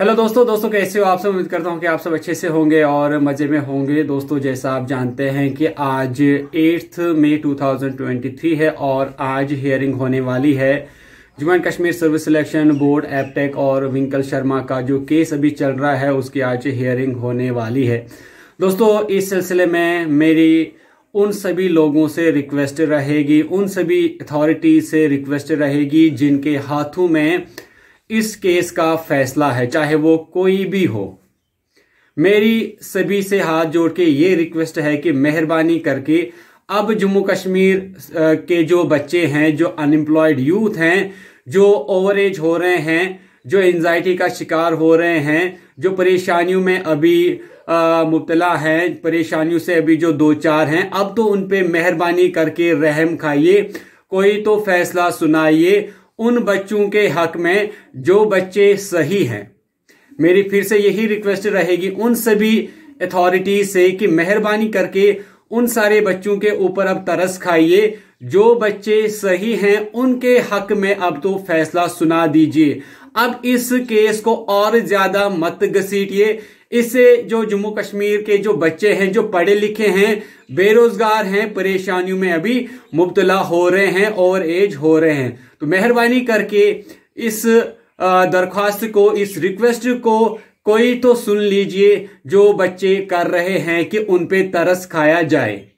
hello दोस्तों दोस्तों कैसे हो आप सब उम्मीद करता हूँ कि आप सब अच्छे से होंगे और मज़े में होंगे दोस्तों जैसा आप जानते हैं कि आज एट्थ मई 2023 है और आज हियरिंग होने वाली है Jammu and Kashmir service selection board Aptech और विंकल शर्मा का जो केस अभी चल रहा है उसकी आज हियरिंग होने वाली है दोस्तों इस सिलसिले में मेरी उन सभी लोगों से रिक्वेस्ट रहेगी उन सभी अथॉरिटी से रिक्वेस्ट रहेगी जिनके हाथों में इस केस का फैसला है चाहे वो कोई भी हो मेरी सभी से हाथ जोड़ के ये रिक्वेस्ट है कि मेहरबानी करके अब जम्मू कश्मीर के जो बच्चे हैं जो अनएम्प्लॉयड यूथ हैं जो ओवर एज हो रहे हैं जो एनजाइटी का शिकार हो रहे हैं जो परेशानियों में अभी मुबतला हैं परेशानियों से अभी जो दो चार हैं अब तो उन पे मेहरबानी करके रहम खाइए कोई तो फैसला सुनाइए उन बच्चों के हक में जो बच्चे सही हैं मेरी फिर से यही रिक्वेस्ट रहेगी उन सभी अथॉरिटी से कि मेहरबानी करके उन सारे बच्चों के ऊपर अब तरस खाइए जो बच्चे सही हैं उनके हक में अब तो फैसला सुना दीजिए अब इस केस को और ज्यादा मत घसीटिए इससे जो जम्मू कश्मीर के जो बच्चे हैं जो पढ़े लिखे हैं बेरोजगार हैं परेशानियों में अभी मुबतला हो रहे हैं और एज हो रहे हैं तो मेहरबानी करके इस दरख्वास्त को इस रिक्वेस्ट को कोई तो सुन लीजिए जो बच्चे कर रहे हैं कि उन पे तरस खाया जाए